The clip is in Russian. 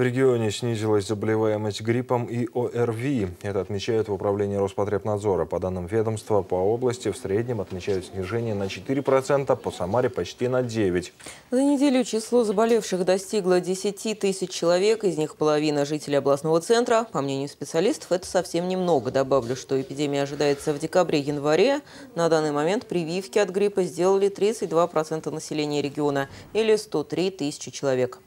В регионе снизилась заболеваемость гриппом и ОРВИ. Это отмечают в Управлении Роспотребнадзора. По данным ведомства, по области в среднем отмечают снижение на 4%, по Самаре почти на 9%. За неделю число заболевших достигло 10 тысяч человек, из них половина жителей областного центра. По мнению специалистов, это совсем немного. Добавлю, что эпидемия ожидается в декабре-январе. На данный момент прививки от гриппа сделали 32% населения региона или 103 тысячи человек.